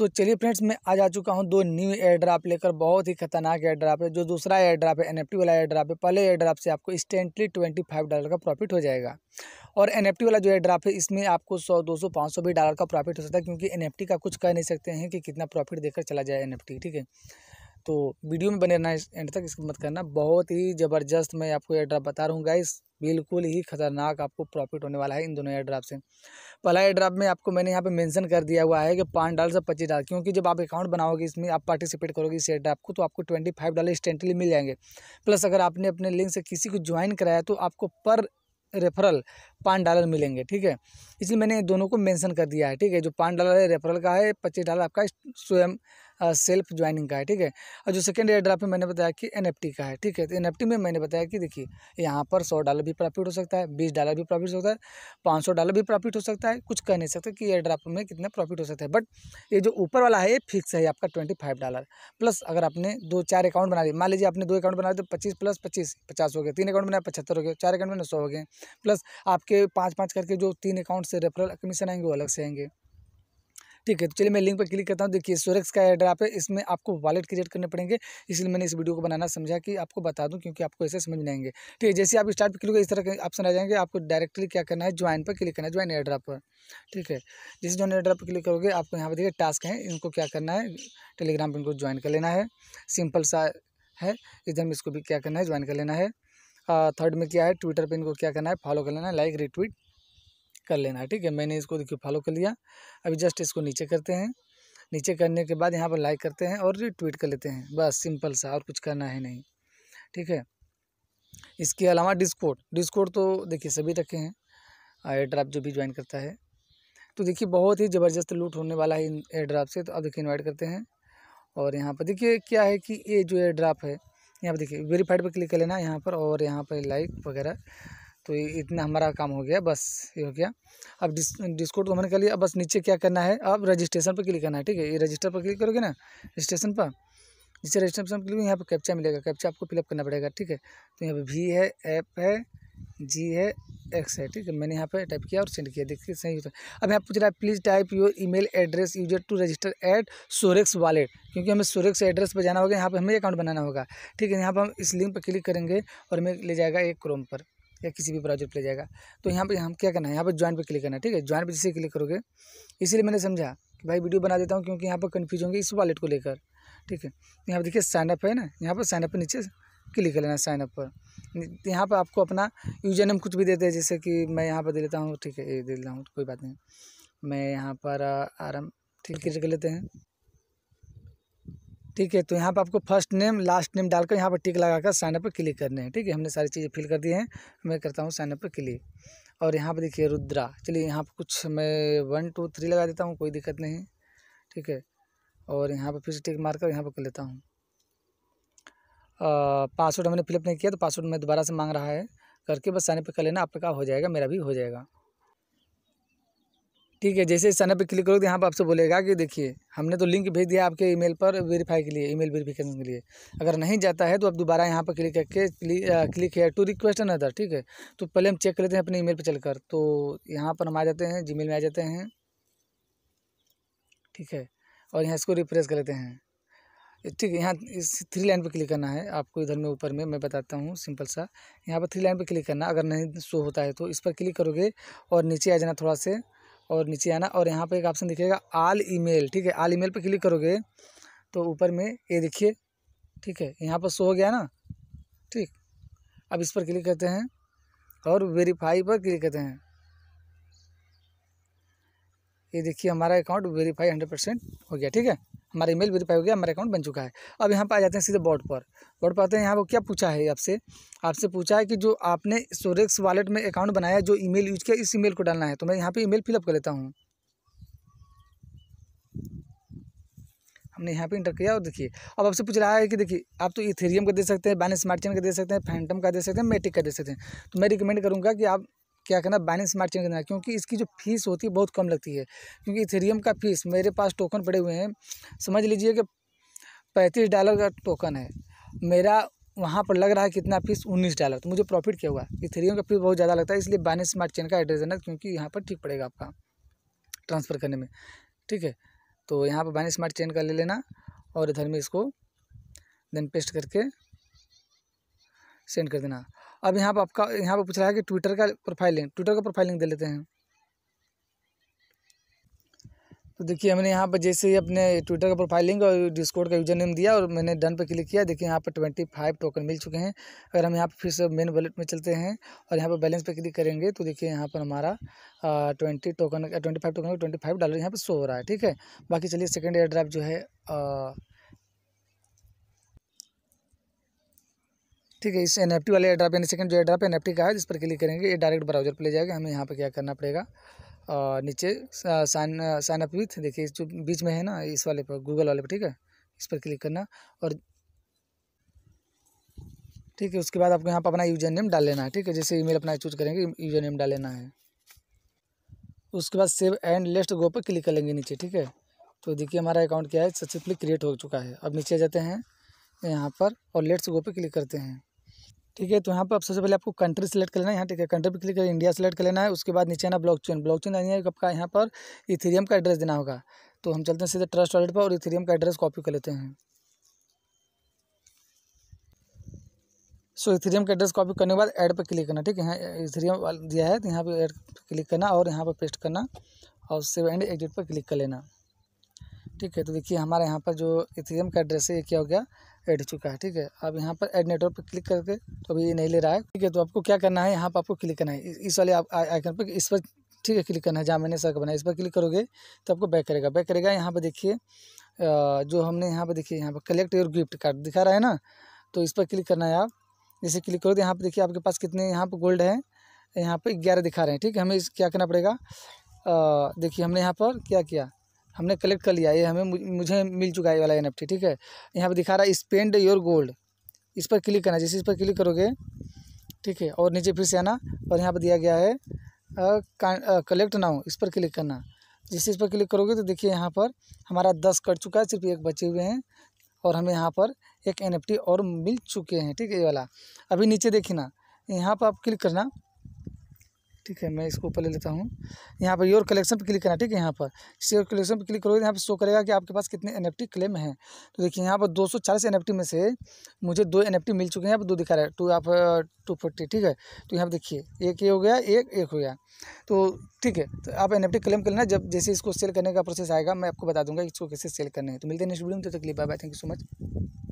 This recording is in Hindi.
तो चलिए फ्रेंड्स मैं आज आ चुका हूँ दो न्यू एयर ड्राप लेकर बहुत ही खतरनाक एयर ड्राप है जो दूसरा एयर ड्राप है एनएफटी वाला एयर ड्राप है पहले एयर ड्राप से आपको इंस्टेंटली ट्वेंटी फाइव डॉलर का प्रॉफिट हो जाएगा और एनएफटी वाला जो एयर ड्राप है इसमें आपको सौ दो सौ पाँच सौ भी डॉलर का प्रॉफिट हो सकता है क्योंकि एन का कुछ कह नहीं सकते हैं कि कितना प्रॉफिट देकर चला जाए एन ठीक है तो वीडियो में बने रहना एंड तक इसकी मत करना बहुत ही ज़बरदस्त मैं आपको एयर ड्राप बता रहा हूँ गाइस बिल्कुल ही खतरनाक आपको प्रॉफिट होने वाला है इन दोनों एयर ड्राप से पहला एयर ड्राप में आपको मैंने यहाँ पे मेंशन कर दिया हुआ है कि पाँच डॉलर से पच्चीस डॉलर क्योंकि जब आप अकाउंट बनाओगे इसमें आप पार्टिसिपेट करोगे इस एयर ड्राप को तो आपको ट्वेंटी फाइव डॉलर इंस्टेंटली मिल जाएंगे प्लस अगर आपने अपने लिंक से किसी को ज्वाइन कराया तो आपको पर रेफरल पाँच डॉलर मिलेंगे ठीक है इसलिए मैंने दोनों को मैंसन कर दिया है ठीक है जो पाँच डॉलर है रेफरल का है पच्चीस डॉलर आपका स्वयं सेल्फ ज्वाइनिंग का है ठीक है और जो सेकेंड एयर ड्राफ्ट में मैंने बताया कि एन का है ठीक है तो एन में मैंने बताया कि देखिए यहाँ पर सौ डॉलर भी प्रॉफिट हो सकता है बीस डॉलर भी प्रॉफिट हो सकता है पाँच डॉलर भी प्रॉफिट हो सकता है कुछ कह नहीं सकते कि एयर ड्राफ्ट में कितना प्रॉफिट हो सकता है बट ये जो ऊपर वाला है ये फिक्स है आपका ट्वेंटी फाइव डॉलर प्लस अगर आपने दो चार अकाउंट बना लिया मान लीजिए आपने दो अकाउंट बनाए तो पच्चीस प्लस पच्चीस पचास हो गए तीन अकाउंट बनाए पचहत्तर हो गए चार अकाउंट बनाए सौ हो गए प्लस आपके पाँच पाँच करके जो तीन अकाउंट से रेफरल कमीशन आएंगे वो अलग से आएंगे ठीक है तो चलिए मैं लिंक पर क्लिक करता हूँ देखिए सोरेक्स का एड्राप है इसमें आपको वॉलेट क्रिएट करने पड़ेंगे इसलिए मैंने इस वीडियो को बनाना समझा कि आपको बता दूँ क्योंकि आपको ऐसे समझ नहीं आएंगे ठीक है जैसे आप स्टार्ट पर क्लिक इस तरह के ऑप्शन आ जाएंगे आपको डायरेक्टली क्या करना है ज्वाइन पर क्लिक करना है ज्वाइन एड्राप पर ठीक है जैसे ज्वाइन एड्राप पर क्लिक करोगे आपको यहाँ पर देखिए टास्क हैं इनको क्या करना है टेलीग्राम पर इनको ज्वाइन कर लेना है सिंपल सा है इधर में इसको भी क्या करना है ज्वाइन कर लेना है थर्ड में क्या है ट्विटर पे इनको क्या करना है फॉलो कर लेना है लाइक रिट्वीट कर लेना है ठीक है मैंने इसको देखिए फॉलो कर लिया अभी जस्ट इसको नीचे करते हैं नीचे करने के बाद यहाँ पर लाइक करते हैं और रिट्वीट कर लेते हैं बस सिंपल सा और कुछ करना है नहीं ठीक है इसके अलावा डिस्कोड डिस्कोड तो देखिए सभी रखे हैं एयर ड्राप जो भी ज्वाइन करता है तो देखिए बहुत ही ज़बरदस्त लूट होने वाला है इन एयर ड्राप से तो अब देखिए इन्वाइट करते हैं और यहाँ पर देखिए क्या है कि ये जो एयर ड्राप है यहाँ पर देखिए वेरीफाइड पर क्लिक कर लेना यहाँ पर और यहाँ पर लाइक वगैरह तो इतना हमारा काम हो गया बस ये हो गया अब डिस डिस्कोट को तो हमने कर लिया अब बस नीचे क्या करना है अब रजिस्ट्रेशन पर क्लिक करना है ठीक है ये रजिस्टर पर क्लिक करोगे ना रजिस्ट्रेशन पर जिससे रजिस्ट्रेशन क्लिक यहाँ पर कैप्चा मिलेगा कैप्चा आपको फिलअप करना पड़ेगा ठीक है तो यहाँ पर वी है ऐप है जी है एक्स है ठीक है मैंने यहाँ पर टाइप किया और सेंड किया देखिए सही होता है अब यहाँ पूछ रहा है please type your email address user to register at Sorex wallet क्योंकि हमें सोरेक्स एड्रेस पर जाना होगा यहाँ पर हमें अकाउंट बनाना होगा ठीक है यहाँ पर हम इस लिंक पर क्लिक करेंगे और हमें ले जाएगा एक क्रोम पर या किसी भी ब्राउजर पर ले जाएगा तो यहाँ पे हम क्या करना है यहाँ पे ज्वाइन पे क्लिक करना है ठीक है ज्वाइन पे जैसे क्लिक करोगे इसीलिए मैंने समझा कि भाई वीडियो बना देता हूँ क्योंकि यहाँ पर कन्फ्यूज होंगे इस वॉलेट को लेकर ठीक है यहाँ पर देखिए साइनअप है ना यहाँ पर साइनअप नीचे क्लिक कर लेना साइनअप पर यहाँ पर आपको अपना यूजर नेम कुछ भी देते हैं जैसे कि मैं यहाँ पर दे लेता हूँ ठीक है दे देता हूँ कोई बात नहीं मैं यहाँ पर आराम ठीक क्लिक कर लेते हैं ठीक है तो यहाँ पर आपको फर्स्ट नेम लास्ट नेम डालकर यहाँ पर टिक लगाकर साइनअप पर क्लिक करने हैं ठीक है हमने सारी चीज़ें फिल कर दी हैं मैं करता हूँ साइनअप पर क्लिक और यहाँ पर देखिए रुद्रा चलिए यहाँ पर कुछ मैं वन टू थ्री लगा देता हूँ कोई दिक्कत नहीं ठीक है और यहाँ पर फिर से टिक मार कर यहाँ पर कर लेता हूँ पासवर्ड हमने फिलअप नहीं किया तो पासवर्ड मैं दोबारा से मांग रहा है करके बस साइनअप पर कर लेना आपका हो जाएगा मेरा भी हो जाएगा ठीक है जैसे इस पर क्लिक करोगे तो यहाँ पर आपसे बोलेगा कि देखिए हमने तो लिंक भेज दिया आपके ईमेल पर वेरीफाई के लिए ईमेल वेरीफिकेशन के लिए अगर नहीं जाता है तो आप दोबारा यहाँ पर क्लिक करके क्लिक है टू रिक्वेस्ट अनदर ठीक है तो पहले हम चेक कर लेते हैं अपने ईमेल पर चलकर तो यहाँ पर हम आ जाते हैं जी में आ जाते हैं ठीक है और यहाँ इसको रिफ्रेश कर लेते हैं ठीक है यहाँ इस थ्री लाइन पे क्लिक करना है आपको इधर में ऊपर में मैं बताता हूँ सिंपल सा यहाँ पर थ्री लाइन पे क्लिक करना अगर नहीं शो होता है तो इस पर क्लिक करोगे और नीचे आ जाना थोड़ा से और नीचे आना और यहाँ पे एक ऑप्शन दिखेगा आल ईमेल ठीक है आल ईमेल पे क्लिक करोगे तो ऊपर में ये देखिए ठीक है यहाँ पर शो हो गया ना ठीक अब इस पर क्लिक करते हैं और वेरीफाई पर क्लिक करते हैं ये देखिए हमारा अकाउंट वेरीफाई हंड्रेड परसेंट हो गया ठीक है हमारा ईमेल वेरीफाई हो गया हमारा अकाउंट बन चुका है अब यहाँ पर आ जाते हैं सीधे बोर्ड पर बोर्ड पर आते हैं यहाँ वो क्या पूछा है आपसे आपसे पूछा है कि जो आपने सोरेक्स वॉलेट में अकाउंट बनाया जो ईमेल यूज किया इस ईमेल को डालना है तो मैं यहाँ पर मेल फिलअप कर लेता हूँ हमने यहाँ पे इंटर किया और देखिए अब आपसे पूछ रहा है कि देखिए आप तो इथेरियम का दे सकते हैं बैन स्मार्ट चेन का दे सकते हैं फैंटम का दे सकते हैं मेटिक का दे सकते हैं तो मैं रिकमेंड करूँगा कि आप क्या करना बाइनेंस स्मार्ट चेन करना क्योंकि इसकी जो फीस होती है बहुत कम लगती है क्योंकि इथेरियम का फीस मेरे पास टोकन पड़े हुए हैं समझ लीजिए कि पैंतीस डॉलर का टोकन है मेरा वहाँ पर लग रहा है कितना फीस उन्नीस डॉलर तो मुझे प्रॉफिट क्या हुआ इथेरियम का फीस बहुत ज़्यादा लगता है इसलिए बाइनेंस स्मार्ट चेन का एड्रेस देना क्योंकि यहाँ पर ठीक पड़ेगा आपका ट्रांसफ़र करने में ठीक है तो यहाँ पर बाइनेंस स्मार्ट चेन का ले लेना और इधर में इसको देन पेस्ट करके सेंड कर देना अब यहाँ पर आपका यहाँ पर पूछ रहा है कि ट्विटर का प्रोफाइल लिंक ट्विटर का प्रोफाइल लिंक दे लेते हैं तो देखिए हमने यहाँ पर जैसे ही अपने ट्विटर का प्रोफाइल लिंक और डिस्कोड का यूजर नेम दिया और मैंने डन पर क्लिक किया देखिए यहाँ पर ट्वेंटी फाइव टोकन मिल चुके हैं अगर हम यहाँ पर फिर से मेन वॉलेट में चलते हैं और यहाँ पर बैलेंस पर क्लिक करेंगे तो देखिए यहाँ पर हमारा twenty token twenty five token twenty five dollar यहाँ पर शो हो रहा है ठीक है बाकी चलिए सेकेंड एयर ड्राइव जो है आ, ठीक है इस एन एफ टी वाले एड्राप यानी सेकंड जो एड्राप एन एफ टी का है जिस पर क्लिक करेंगे ये डायरेक्ट ब्राउजर पर ले जाएगा हमें यहाँ पर क्या करना पड़ेगा और नीचे साइन साइन अप विथ देखिए जो बीच में है ना इस वाले पर गूगल वाले पर ठीक है इस पर क्लिक करना और ठीक है उसके बाद आपको यहाँ पर अपना यूजर नेम डाल लेना है ठीक है जैसे ईमेल अपना चूज करेंगे यूजर नेम डाल लेना है उसके बाद सेव एंड लेस्ट गो पर क्लिक कर लेंगे नीचे ठीक है तो देखिए हमारा अकाउंट क्या है सक्सेसफुली क्रिएट हो चुका है अब नीचे जाते हैं यहाँ पर और लेट्स गो पर क्लिक करते हैं ठीक है तो यहाँ पर आप सबसे पहले आपको कंट्री सेलेक्ट कर लेना है यहाँ ठीक है कंट्री पर क्लिक कर इंडिया सेलेक्ट कर लेना है उसके बाद नीचे आना ब्लॉक चेन ब्लॉक चेन आपका यहाँ पर इथेरियम का एड्रेस देना होगा तो हम चलते हैं सीधे ट्रस्ट वॉलेट पर और इथेरियम का एड्रेस कॉपी कर लेते हैं सो इथेरियम का एड्रेस कॉपी करने के बाद ऐड पर क्लिक करना ठीक है यहाँ इथेरियम दिया है तो यहाँ पर एड क्लिक करना और यहाँ पर पेस्ट करना और सेव एंड एग्जिट पर क्लिक कर लेना ठीक है तो देखिए हमारे यहाँ पर जो इथीरियम का एड्रेस है ये क्या हो गया ऐड चुका है ठीक है अब यहाँ पर ऐड नेटवर्क पर क्लिक करके तो अभी ये नहीं ले रहा है ठीक है तो आपको क्या करना है यहाँ पर आपको क्लिक करना है इस वाले आइकन पर इस पर ठीक है क्लिक करना है जहाँ मैंने सर का बनाया इस पर क्लिक करोगे तो आपको बैक करेगा बैक करेगा यहाँ पर देखिए जो हमने यहाँ पर देखिए यहाँ पर कलेक्ट योर गिफ्ट कार्ड दिखा रहा है ना तो इस पर क्लिक करना है आप जैसे क्लिक करोगे यहाँ पर देखिए आपके पास कितने यहाँ पर गोल्ड हैं यहाँ पर ग्यारह दिखा रहे हैं ठीक है हमें क्या करना पड़ेगा देखिए हमने यहाँ पर क्या किया हमने कलेक्ट कर लिया ये हमें मुझे मिल चुका है वाला एन ठीक है यहाँ पर दिखा रहा है स्पेंड योर गोल्ड इस पर क्लिक करना जैसे इस पर क्लिक करोगे ठीक है और नीचे फिर से आना और यहाँ पर दिया गया है कलेक्ट नाउ इस पर क्लिक करना जैसे इस पर क्लिक करोगे तो देखिए यहाँ पर हमारा दस कट चुका है सिर्फ एक बचे हुए हैं और हमें यहाँ पर एक एन और मिल चुके हैं ठीक है ये वाला अभी नीचे देखिए ना यहाँ पर आप क्लिक करना ठीक है मैं इसको ऊपर ले लेता हूँ यहाँ पर योर कलेक्शन पर क्लिक करना ठीक है यहाँ पर योर कलेक्शन पर क्लिक करोगे यहाँ पर शो करेगा कि आपके पास कितने एन क्लेम हैं तो देखिए यहाँ पर दो सौ चालीस एन में से मुझे दो एन मिल चुके हैं यहाँ पर दो दिखा रहा है टू आप टू फोर्टी ठीक है तो यहाँ पर देखिए एक ये हो गया एक एक हो गया तो ठीक है तो आप एन क्लेम कर लेना जब जैसे इसको सेल करने का प्रोसेस आएगा मैं आपको बता दूंगा इसको कैसे सेल करना है तो मिलते हैं नेक्स्ट वीडियो में तो तक लिए bye bye thank you so much